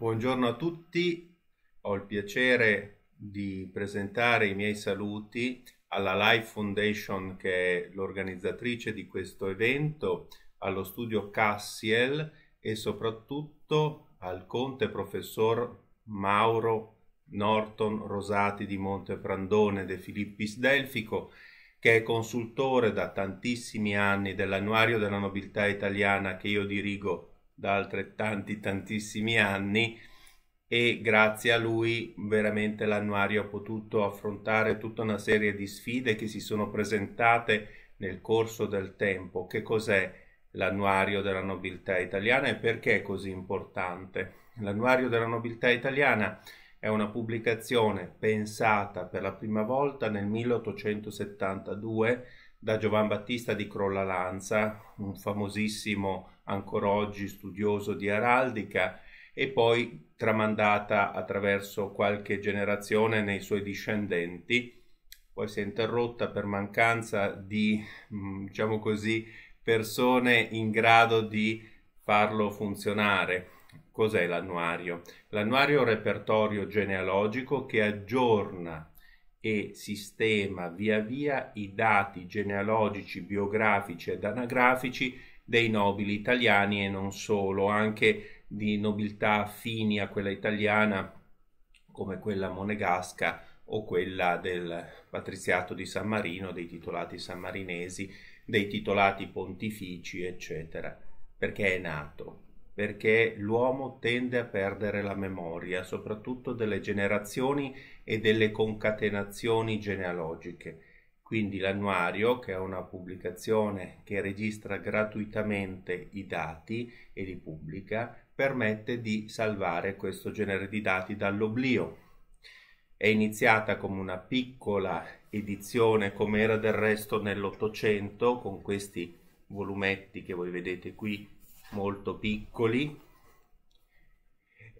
Buongiorno a tutti, ho il piacere di presentare i miei saluti alla Life Foundation che è l'organizzatrice di questo evento, allo studio Cassiel e soprattutto al conte professor Mauro Norton Rosati di Monteprandone De Filippis Delfico che è consultore da tantissimi anni dell'annuario della nobiltà italiana che io dirigo da altrettanti tantissimi anni e grazie a lui veramente l'annuario ha potuto affrontare tutta una serie di sfide che si sono presentate nel corso del tempo. Che cos'è l'annuario della nobiltà italiana e perché è così importante? L'annuario della nobiltà italiana è una pubblicazione pensata per la prima volta nel 1872 da Giovan Battista di Crollalanza, un famosissimo ancora oggi studioso di araldica, e poi tramandata attraverso qualche generazione nei suoi discendenti. Poi si è interrotta per mancanza di, mm, diciamo così, persone in grado di farlo funzionare. Cos'è l'annuario? L'annuario è un repertorio genealogico che aggiorna e sistema via via i dati genealogici, biografici ed anagrafici dei nobili italiani e non solo, anche di nobiltà affini a quella italiana come quella monegasca o quella del patriziato di San Marino, dei titolati sammarinesi, dei titolati pontifici, eccetera. Perché è nato? Perché l'uomo tende a perdere la memoria, soprattutto delle generazioni e delle concatenazioni genealogiche quindi l'annuario, che è una pubblicazione che registra gratuitamente i dati e li pubblica, permette di salvare questo genere di dati dall'oblio. È iniziata come una piccola edizione, come era del resto nell'Ottocento, con questi volumetti che voi vedete qui molto piccoli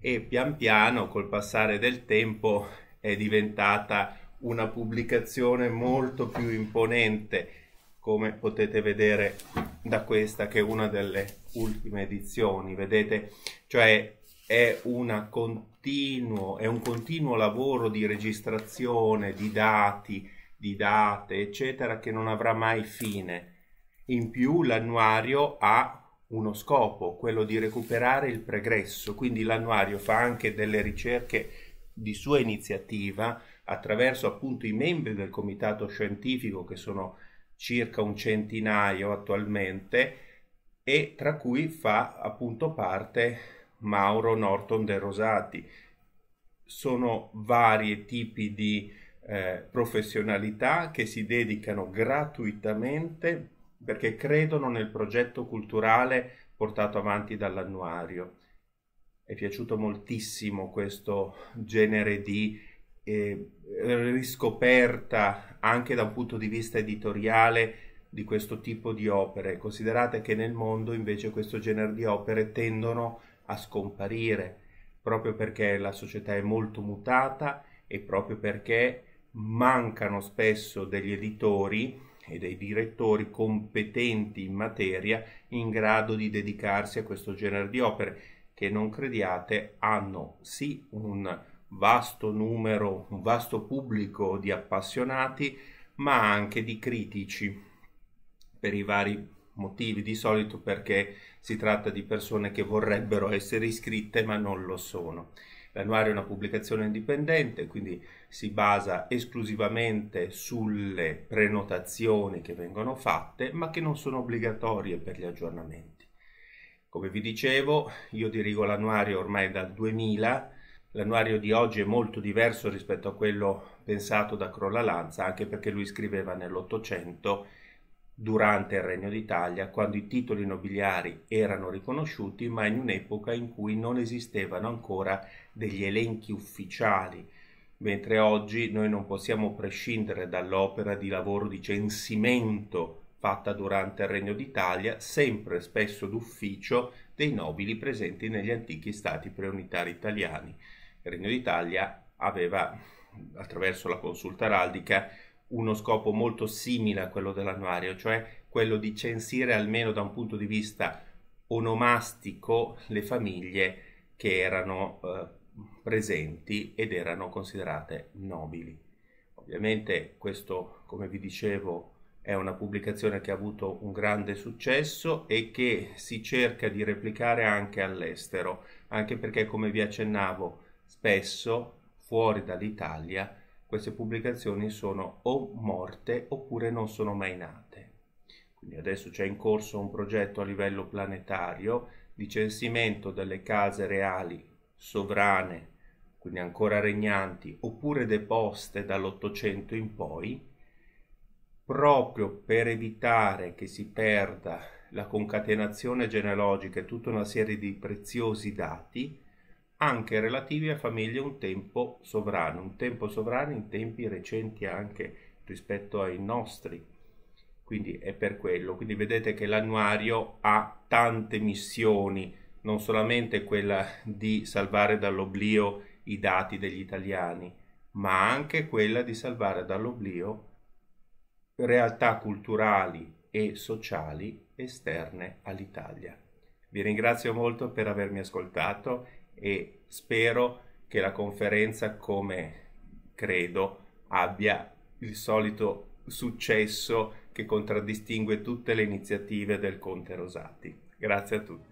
e pian piano col passare del tempo è diventata una pubblicazione molto più imponente come potete vedere da questa che è una delle ultime edizioni vedete cioè è, continuo, è un continuo lavoro di registrazione di dati di date eccetera che non avrà mai fine in più l'annuario ha uno scopo, quello di recuperare il pregresso, quindi l'annuario fa anche delle ricerche di sua iniziativa attraverso appunto i membri del comitato scientifico che sono circa un centinaio attualmente e tra cui fa appunto parte Mauro Norton De Rosati. Sono vari tipi di eh, professionalità che si dedicano gratuitamente perché credono nel progetto culturale portato avanti dall'annuario. È piaciuto moltissimo questo genere di eh, riscoperta anche da un punto di vista editoriale di questo tipo di opere. Considerate che nel mondo invece questo genere di opere tendono a scomparire proprio perché la società è molto mutata e proprio perché mancano spesso degli editori e dei direttori competenti in materia in grado di dedicarsi a questo genere di opere che non crediate hanno sì un vasto numero, un vasto pubblico di appassionati, ma anche di critici per i vari motivi, di solito perché si tratta di persone che vorrebbero essere iscritte ma non lo sono. L'annuario è una pubblicazione indipendente, quindi si basa esclusivamente sulle prenotazioni che vengono fatte, ma che non sono obbligatorie per gli aggiornamenti. Come vi dicevo, io dirigo l'annuario ormai dal 2000, L'annuario di oggi è molto diverso rispetto a quello pensato da Crolla Lanza, anche perché lui scriveva nell'Ottocento, durante il Regno d'Italia, quando i titoli nobiliari erano riconosciuti, ma in un'epoca in cui non esistevano ancora degli elenchi ufficiali, mentre oggi noi non possiamo prescindere dall'opera di lavoro di censimento fatta durante il Regno d'Italia, sempre e spesso d'ufficio, dei nobili presenti negli antichi stati preunitari italiani. Regno d'Italia aveva, attraverso la consulta araldica, uno scopo molto simile a quello dell'annuario, cioè quello di censire almeno da un punto di vista onomastico le famiglie che erano eh, presenti ed erano considerate nobili. Ovviamente questo, come vi dicevo, è una pubblicazione che ha avuto un grande successo e che si cerca di replicare anche all'estero, anche perché, come vi accennavo, Spesso fuori dall'Italia queste pubblicazioni sono o morte oppure non sono mai nate. Quindi adesso c'è in corso un progetto a livello planetario di censimento delle case reali sovrane, quindi ancora regnanti, oppure deposte dall'Ottocento in poi, proprio per evitare che si perda la concatenazione genealogica e tutta una serie di preziosi dati anche relativi a famiglie un tempo sovrano, un tempo sovrano in tempi recenti anche rispetto ai nostri. Quindi è per quello. Quindi vedete che l'annuario ha tante missioni, non solamente quella di salvare dall'oblio i dati degli italiani, ma anche quella di salvare dall'oblio realtà culturali e sociali esterne all'Italia. Vi ringrazio molto per avermi ascoltato e spero che la conferenza, come credo, abbia il solito successo che contraddistingue tutte le iniziative del Conte Rosati. Grazie a tutti.